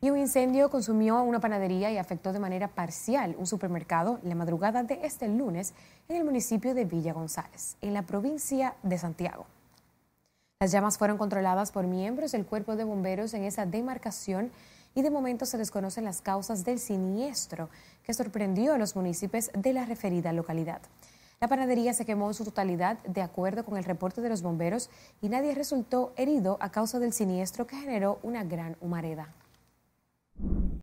Y un incendio consumió una panadería y afectó de manera parcial un supermercado la madrugada de este lunes en el municipio de Villa González, en la provincia de Santiago. Las llamas fueron controladas por miembros del cuerpo de bomberos en esa demarcación y de momento se desconocen las causas del siniestro que sorprendió a los municipios de la referida localidad. La panadería se quemó en su totalidad de acuerdo con el reporte de los bomberos y nadie resultó herido a causa del siniestro que generó una gran humareda.